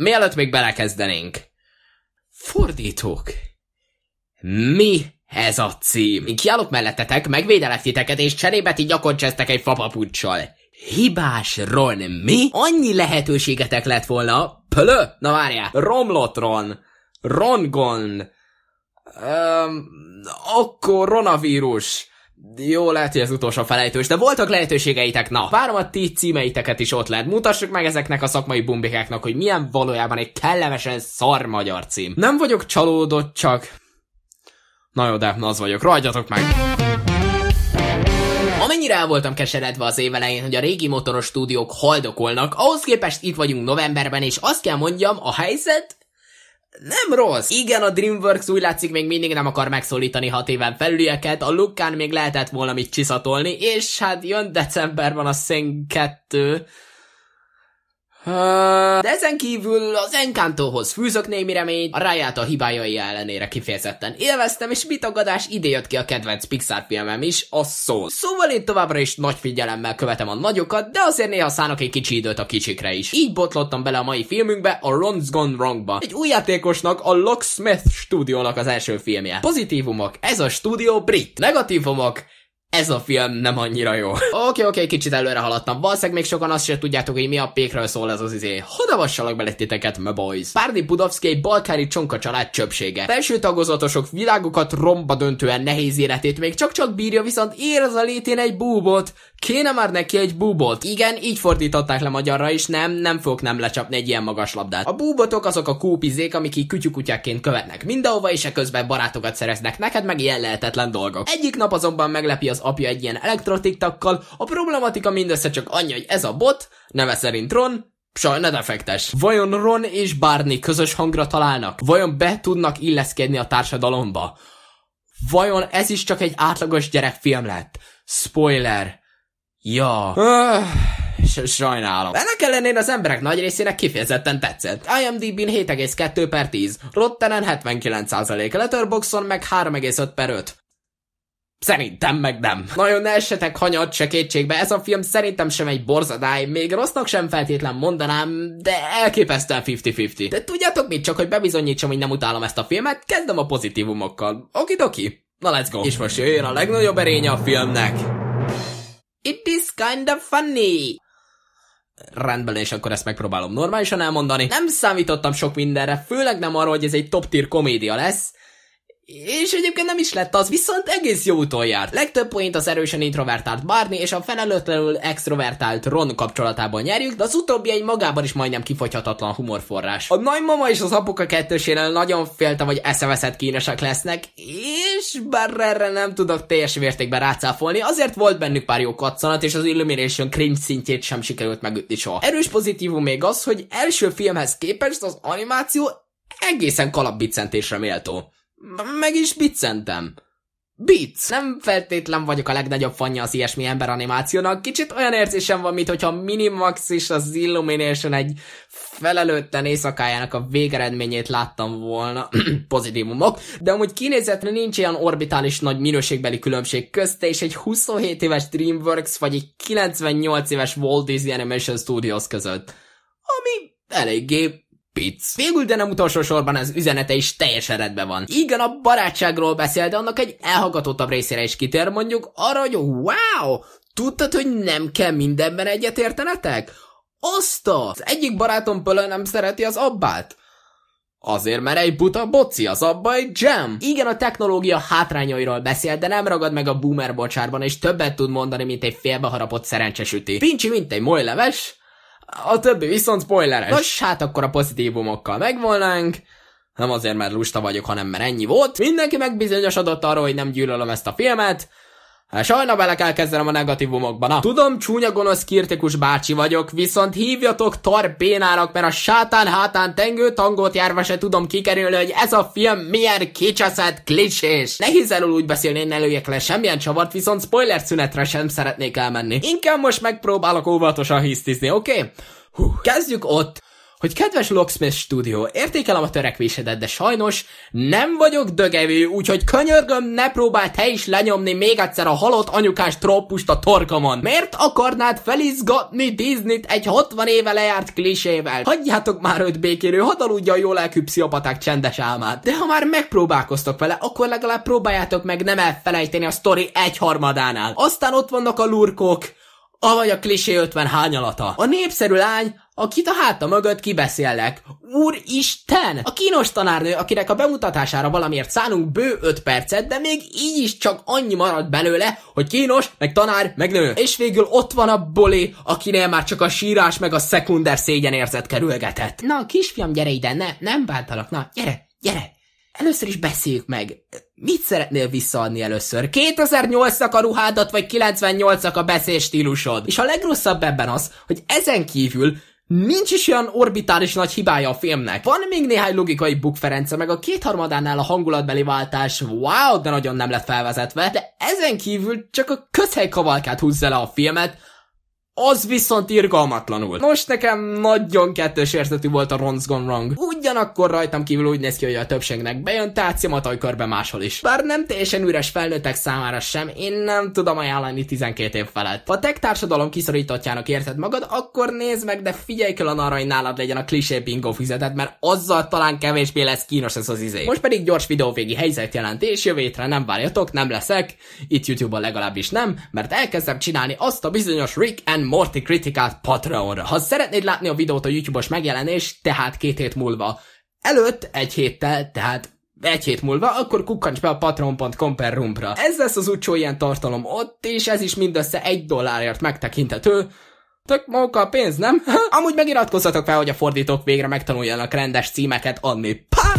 Mielőtt még belekezdenénk. Fordítók. Mi ez a cím? Én kiállok mellettetek, megvédelek titeket, és cserébe ti gyakorcsesztek egy fapapucsal. Hibás Ron, mi? Annyi lehetőségetek lett volna. Pölö? Na várjál. Romlott Ron. Rongon. Öm, akkor ronavírus. Jó, lehet, hogy az utolsó felejtős, de voltak lehetőségeitek, na. Várom a ti címeiteket is ott lehet. Mutassuk meg ezeknek a szakmai bumbikáknak, hogy milyen valójában egy kellemesen szar magyar cím. Nem vagyok csalódott, csak... Na jó, de az vagyok. Rajtjatok meg! Amennyire el voltam keseredve az év elején, hogy a régi motoros stúdiók haldokolnak, ahhoz képest itt vagyunk novemberben, és azt kell mondjam, a helyzet nem rossz. Igen, a DreamWorks úgy látszik még mindig nem akar megszólítani hat éven felülieket, a Lukán még lehetett volna mit csiszatolni, és hát jön decemberben a Szén 2, de ezen kívül az Encantóhoz fűzök némi reményt, a Ráját a hibájai ellenére kifejezetten élveztem, és bitagadás ide jött ki a kedvenc Pixar filmem is, a szó. Szóval én továbbra is nagy figyelemmel követem a nagyokat, de azért néha szánok egy kicsi időt a kicsikre is. Így botlottam bele a mai filmünkbe, a Ron's Gone Wrongba. Egy új játékosnak, a Locksmith stúdiónak az első filmje. Pozitívumok, ez a stúdió brit. Negatívumok, ez a film nem annyira jó. Oké, okay, oké, okay, kicsit előre haladtam. Valószínűleg még sokan azt sem tudjátok, hogy mi a pékről szól ez az izé. Hadd avassalak bele titeket, my boys. Párdi Budovszki egy balkáni csonka család csöpsége. Felső tagozatosok világokat romba döntően nehéz életét még csak-csak bírja, viszont érez a létén egy búbot. Kéne már neki egy búbot. Igen, így fordították le magyarra is, nem, nem fogok nem lecsapni egy ilyen magas labdát. A búbotok azok a kópizék, amik így kutyukutyákként követnek mindenhova, és eközben barátokat szereznek neked, meg ilyen lehetetlen dolgok. Egyik nap azonban meglepi az apja egy ilyen elektrotiktakkal, a problematika mindössze csak annyi, hogy ez a bot, neve szerint Ron, Saj, ne defektes. Vajon Ron és Barney közös hangra találnak? Vajon be tudnak illeszkedni a társadalomba? Vajon ez is csak egy átlagos gyerekfilm lett? Spoiler! Ja. Ah. sajnálom. Ennek ellenére az emberek nagy részének kifejezetten tetszett. IMDb-n 7,2 per 10, Rottenen 79%, Letterboxon meg 3,5 per 5. Szerintem meg nem. Nagyon ne esetek hanyat se kétségbe, ez a film szerintem sem egy borzadály, még rossznak sem feltétlen mondanám, de elképesztően 50-50. De tudjátok mit, csak hogy bebizonyítsam, hogy nem utálom ezt a filmet, kezdem a pozitívumokkal. Okidoki. Na let's go. És most jöjjön a legnagyobb erénye a filmnek. It is kinda funny. Rendben, és akkor ezt megpróbálom normálisan elmondani. Nem számítottam sok mindenre, főleg nem arra, hogy ez egy top tier komédia lesz. És egyébként nem is lett az, viszont egész jó úton járt. Legtöbb point az erősen introvertált Barney és a felelőtlenül extrovertált Ron kapcsolatában nyerjük, de az utóbbi egy magában is majdnem kifogyhatatlan humorforrás. A nagymama és az apuka kettősénél nagyon féltem, hogy eszeveszett kínosak lesznek, és bár erre nem tudok teljes mértékben rácáfolni, azért volt bennük pár jó kacsanat, és az Illumination cringe szintjét sem sikerült megütni soha. Erős pozitívum még az, hogy első filmhez képest az animáció egészen kalapbicentésre méltó. Meg is biccentem. Beats. Nem feltétlen vagyok a legnagyobb fanja az ilyesmi ember animációnak. Kicsit olyan érzésem van, hogyha Minimax és az Illumination egy felelőtten éjszakájának a végeredményét láttam volna. Pozitívumok. De amúgy kinézetre nincs ilyen orbitális nagy minőségbeli különbség közte, és egy 27 éves DreamWorks vagy egy 98 éves Walt Disney Animation Studios között. Ami eléggé Pic. Végül, de nem utolsó sorban az üzenete is teljesen eredben van. Igen, a barátságról beszél, de annak egy elhallgatottabb részére is kitér, mondjuk arra, hogy wow, tudtad, hogy nem kell mindenben egyetértenetek? Azt az egyik barátom pölő nem szereti az abbát. Azért, mert egy buta boci, az abba egy jam. Igen, a technológia hátrányairól beszél, de nem ragad meg a boomer bocsárban, és többet tud mondani, mint egy félbeharapott szerencsesüti. Pincsi, mint egy moly leves, a többi viszont spoileres. Nos, hát akkor a pozitívumokkal megvolnánk. Nem azért, mert lusta vagyok, hanem mert ennyi volt. Mindenki megbizonyosodott arról, hogy nem gyűlölöm ezt a filmet. Hát sajna bele kell kezdenem a negatívumokba, na. Tudom, csúnya gonosz kirtikus bácsi vagyok, viszont hívjatok Tar Bénának, mert a sátán hátán tengő tangót járva se tudom kikerülni, hogy ez a film milyen kicseszett klicsés. Nehéz elől úgy beszélni, én előjek le semmilyen csavart, viszont spoiler szünetre sem szeretnék elmenni. Inkább most megpróbálok óvatosan hisztizni, oké? Okay? Hú. Kezdjük ott, hogy kedves Locksmith Studio, értékelem a törekvésedet, de sajnos nem vagyok dögevő, úgyhogy könyörgöm, ne próbál te is lenyomni még egyszer a halott anyukás trópust a torkamon. Miért akarnád felizgatni Disneyt egy 60 éve lejárt klisével? Hagyjátok már őt békérő, hadd aludja a jó lelkű pszichopaták csendes álmát. De ha már megpróbálkoztok vele, akkor legalább próbáljátok meg nem elfelejteni a sztori egyharmadánál. Aztán ott vannak a lurkok, avagy a klisé 50 hányalata. A népszerű lány, akit a háta mögött kibeszélek. Úristen! A kínos tanárnő, akinek a bemutatására valamiért szánunk bő 5 percet, de még így is csak annyi marad belőle, hogy kínos, meg tanár, meg nő. És végül ott van a boli, akinél már csak a sírás meg a szekunder szégyenérzet kerülgetett. Na, kisfiam, gyere ide, ne, nem bántalak, na, gyere, gyere, először is beszéljük meg. Mit szeretnél visszaadni először? 2008-ak a ruhádat, vagy 98-ak a beszél stílusod? És a legrosszabb ebben az, hogy ezen kívül Nincs is olyan orbitális nagy hibája a filmnek. Van még néhány logikai bukference, meg a kétharmadánál a hangulatbeli váltás, wow, de nagyon nem lett felvezetve, de ezen kívül csak a közhely kavalkát húzza le a filmet, az viszont irgalmatlanul. Most nekem nagyon kettős értetű volt a Ron's Gone Wrong. Ugyanakkor rajtam kívül úgy néz ki, hogy a többségnek bejön, tehát szimatajkörbe máshol is. Bár nem teljesen üres felnőttek számára sem, én nem tudom ajánlani 12 év felett. Ha a tech társadalom kiszorítottjának érted magad, akkor nézd meg, de figyelj külön arra, hogy nálad legyen a klisé bingo fizetet, mert azzal talán kevésbé lesz kínos ez az izé. Most pedig gyors videóvégi jelentés, jövő étre nem várjatok, nem leszek, itt YouTube-on legalábbis nem, mert elkezdem csinálni azt a bizonyos Rick and Morty kritikát Patreonra. Ha szeretnéd látni a videót a YouTube-os megjelenés, tehát két hét múlva. Előtt egy héttel, tehát egy hét múlva, akkor kukkancs be a patron.com per rumpra. Ez lesz az utcsó ilyen tartalom ott, és ez is mindössze egy dollárért megtekinthető. Tök maga a pénz, nem? Amúgy megiratkozzatok fel, hogy a fordítók végre megtanuljanak rendes címeket adni. Pá!